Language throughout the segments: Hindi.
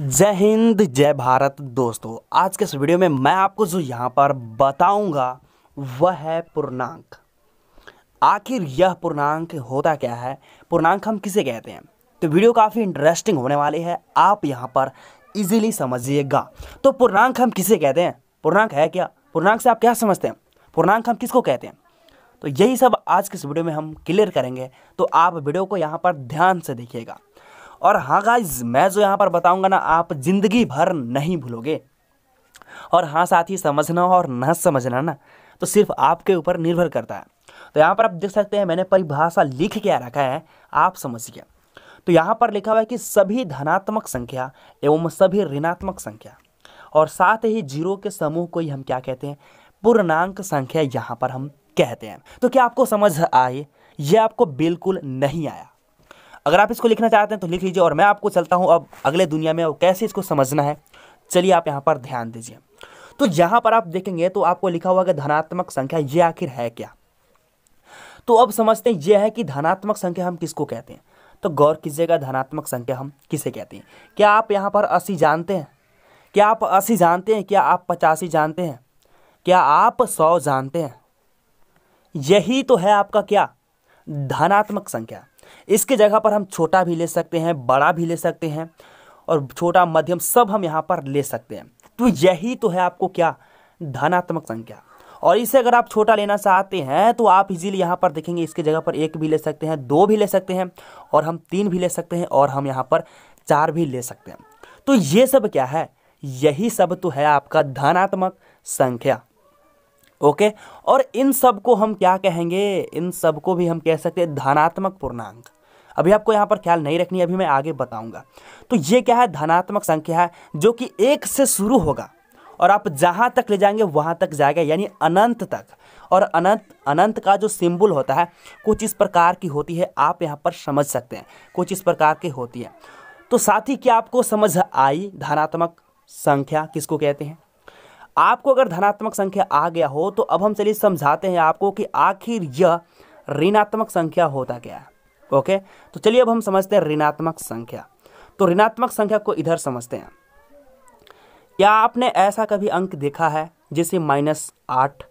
जय हिंद जय भारत दोस्तों आज के इस वीडियो में मैं आपको जो यहाँ पर बताऊँगा वह है पूर्णांक आखिर यह पूर्णांक होता क्या है पूर्णांक हम किसे कहते हैं तो वीडियो काफ़ी इंटरेस्टिंग होने वाली है आप यहाँ पर इजीली समझिएगा तो पूर्णांक हम किसे कहते हैं पूर्णांक है क्या पूर्णांक से आप क्या समझते हैं पूर्णांक हम किसको कहते हैं तो यही सब आज के इस वीडियो में हम क्लियर करेंगे तो आप वीडियो को यहाँ पर ध्यान से देखिएगा और हाँ गाइज मैं जो यहाँ पर बताऊँगा ना आप ज़िंदगी भर नहीं भूलोगे और हाँ साथ ही समझना और न समझना ना तो सिर्फ आपके ऊपर निर्भर करता है तो यहाँ पर आप देख सकते हैं मैंने परिभाषा लिख के रखा है आप समझ गया तो यहाँ पर लिखा हुआ है कि सभी धनात्मक संख्या एवं सभी ऋणात्मक संख्या और साथ ही जीरो के समूह को ही हम क्या कहते हैं पूर्णांक संख्या यहाँ पर हम कहते हैं तो क्या आपको समझ आए यह आपको बिल्कुल नहीं आया अगर आप इसको लिखना चाहते हैं तो लिख लीजिए और मैं आपको चलता हूँ अब अगले दुनिया में और कैसे इसको समझना है चलिए आप यहाँ पर ध्यान दीजिए तो यहाँ पर आप देखेंगे तो आपको लिखा हुआ कि धनात्मक संख्या ये आखिर है क्या तो अब समझते हैं ये है कि धनात्मक संख्या हम किसको कहते हैं तो गौर कीजिएगा धनात्मक संख्या हम किसे कहते हैं क्या आप यहाँ पर अस्सी जानते हैं क्या आप अस्सी जानते हैं क्या आप पचासी जानते हैं क्या आप सौ जानते हैं यही तो है आपका क्या धनात्मक संख्या इसके जगह पर हम छोटा भी ले सकते हैं बड़ा भी ले सकते हैं और छोटा मध्यम सब हम यहाँ पर ले सकते हैं तो यही तो है आपको क्या धनात्मक संख्या और इसे अगर आप छोटा लेना चाहते हैं तो आप इजीली यहाँ पर देखेंगे इसके जगह पर एक भी ले सकते हैं दो भी ले सकते हैं और हम तीन भी ले सकते हैं और हम यहाँ पर चार भी ले सकते हैं तो ये सब क्या है यही सब तो है आपका धनात्मक संख्या ओके और इन सब को हम क्या कहेंगे इन सब को भी हम कह सकते हैं धनात्मक पूर्णांक अभी आपको यहाँ पर ख्याल नहीं रखनी अभी मैं आगे बताऊँगा तो ये क्या है धनात्मक संख्या है जो कि एक से शुरू होगा और आप जहाँ तक ले जाएंगे वहाँ तक जाएगा यानी अनंत तक और अनंत अनंत का जो सिंबल होता है कुछ इस प्रकार की होती है आप यहाँ पर समझ सकते हैं कुछ इस प्रकार की होती है तो साथ ही क्या आपको समझ आई धनात्मक संख्या किसको कहते हैं आपको अगर धनात्मक संख्या आ गया हो तो अब हम चलिए समझाते हैं आपको कि आखिर यह ऋणात्मक संख्या होता क्या है ओके तो चलिए अब हम समझते हैं ऋणात्मक संख्या तो ऋणात्मक संख्या को इधर समझते हैं क्या आपने ऐसा कभी अंक देखा है जैसे माइनस आठ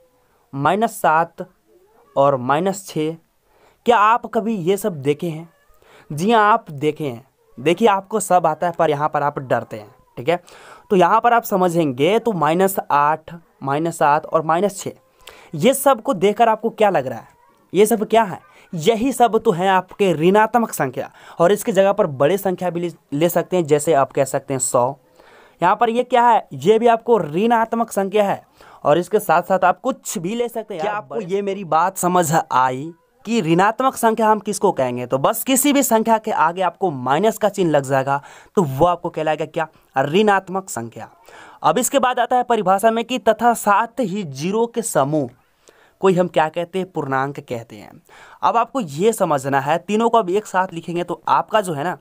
माइनस सात और माइनस छः क्या आप कभी ये सब देखे हैं जी हाँ आप देखे हैं देखिए आपको सब आता है पर यहाँ पर आप डरते हैं ठीक है तो यहाँ पर आप समझेंगे तो माइनस आठ माइनस सात और माइनस छः ये सब को देखकर आपको क्या लग रहा है ये सब क्या है यही सब तो है आपके ऋणात्मक संख्या और इसकी जगह पर बड़े संख्या भी ले सकते हैं जैसे आप कह सकते हैं सौ यहाँ पर ये क्या है ये भी आपको ऋणात्मक संख्या है और इसके साथ साथ आप कुछ भी ले सकते हैं क्या आपको ये मेरी बात समझ आई कि ऋणात्मक संख्या हम किसको कहेंगे तो बस किसी भी संख्या के आगे आपको माइनस का चिन्ह लग जाएगा तो वो आपको कहलाएगा क्या ऋणात्मक संख्या अब इसके बाद आता है परिभाषा में कि तथा साथ ही जीरो के समूह कोई हम क्या कहते हैं पूर्णांक कहते हैं अब आपको ये समझना है तीनों को अब एक साथ लिखेंगे तो आपका जो है ना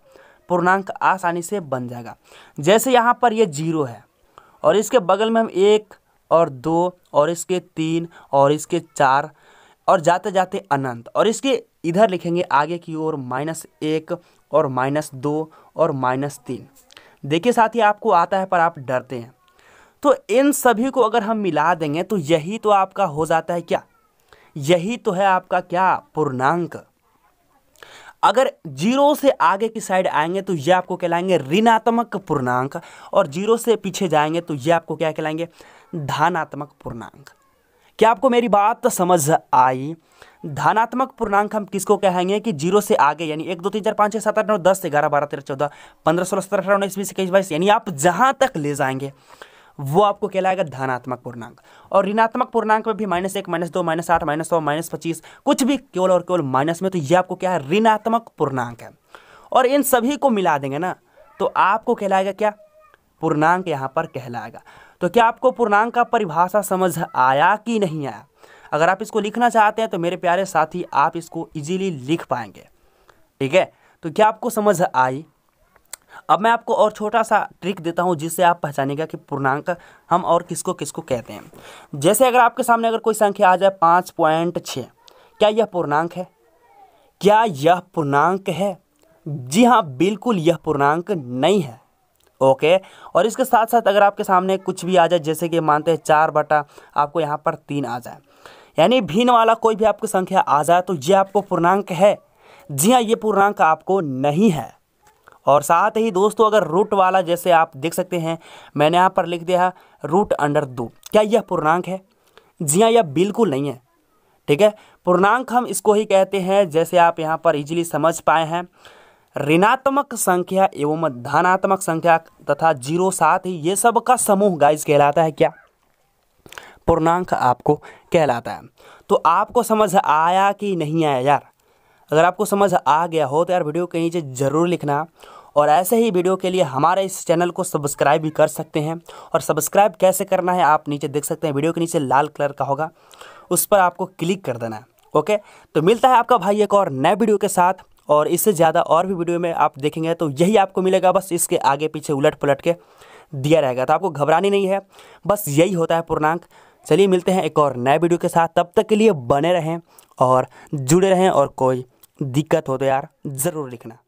पूर्णांक आसानी से बन जाएगा जैसे यहाँ पर ये जीरो है और इसके बगल में हम एक और दो और इसके तीन और इसके चार और जाते जाते अनंत और इसके इधर लिखेंगे आगे की ओर माइनस एक और माइनस दो और माइनस तीन देखिए साथ ही आपको आता है पर आप डरते हैं तो इन सभी को अगर हम मिला देंगे तो यही तो आपका हो जाता है क्या यही तो है आपका क्या पूर्णांक अगर जीरो से आगे की साइड आएंगे तो ये आपको कहलाएंगे ऋणात्मक पूर्णांक और जीरो से पीछे जाएंगे तो ये आपको क्या कहलाएंगे धनात्मक पूर्णांक क्या आपको मेरी बात समझ आई धनात्मक पूर्णांक हम किसको कहेंगे कि जीरो से आगे यानी एक दो तीन चार पाँच छः सात आठ नौ दस ग्यारह बारह तेरह चौदह पंद्रह सोलह सत्रह अठारह उन्नीस बीस इक्कीस बाईस यानी आप जहाँ तक ले जाएंगे वो आपको कहलाएगा धनात्मक पूर्णांक और ऋणात्मक पूर्णांक में भी माइनस एक माइनस दो माइनस आठ माइनस सौ माइनस पच्चीस कुछ भी केवल और केवल माइनस में तो ये आपको क्या है ऋणात्मक पूर्णांक है और इन सभी को मिला देंगे ना तो आपको कहलाएगा क्या पूर्णांक यहाँ पर कहलाएगा तो क्या आपको पूर्णांक का परिभाषा समझ आया कि नहीं आया अगर आप इसको लिखना चाहते हैं तो मेरे प्यारे साथी आप इसको इजीली लिख पाएंगे ठीक है तो क्या आपको समझ आई अब मैं आपको और छोटा सा ट्रिक देता हूँ जिससे आप पहचानेगा कि पूर्णांक हम और किसको किसको कहते हैं जैसे अगर आपके सामने अगर कोई संख्या आ जाए पाँच पॉइंट छः क्या यह पूर्णांक है क्या यह पूर्णांक है जी हाँ बिल्कुल यह पूर्णांक नहीं है ओके और इसके साथ साथ अगर आपके सामने कुछ भी आ जाए जैसे कि मानते हैं चार बटा आपको यहाँ पर तीन आ जाए यानी भिन्न वाला कोई भी आपको संख्या आ जाए तो यह आपको पूर्णांक है जी हाँ ये पूर्णांक आपको नहीं है और साथ ही दोस्तों अगर रूट वाला जैसे आप देख सकते हैं मैंने यहाँ पर लिख दिया रूट अंडर दो क्या यह पूर्णांक है जी हाँ यह बिल्कुल नहीं है ठीक है पूर्णांक हम इसको ही कहते हैं जैसे आप यहाँ पर इजीली समझ पाए हैं ऋणात्मक संख्या एवं धनात्मक संख्या तथा जीरो साथ ही ये सब का समूह गाइस कहलाता है क्या पूर्णांक आपको कहलाता है तो आपको समझ आया कि नहीं आया यार अगर आपको समझ आ गया हो तो यार वीडियो के नीचे ज़रूर लिखना और ऐसे ही वीडियो के लिए हमारे इस चैनल को सब्सक्राइब भी कर सकते हैं और सब्सक्राइब कैसे करना है आप नीचे देख सकते हैं वीडियो के नीचे लाल कलर का होगा उस पर आपको क्लिक कर देना है ओके तो मिलता है आपका भाई एक और नए वीडियो के साथ और इससे ज़्यादा और भी वीडियो में आप देखेंगे तो यही आपको मिलेगा बस इसके आगे पीछे उलट पलट के दिया रहेगा तो आपको घबरानी नहीं है बस यही होता है पूर्णांक चलिए मिलते हैं एक और नए वीडियो के साथ तब तक के लिए बने रहें और जुड़े रहें और कोई दिक्कत हो तो यार ज़रूर लिखना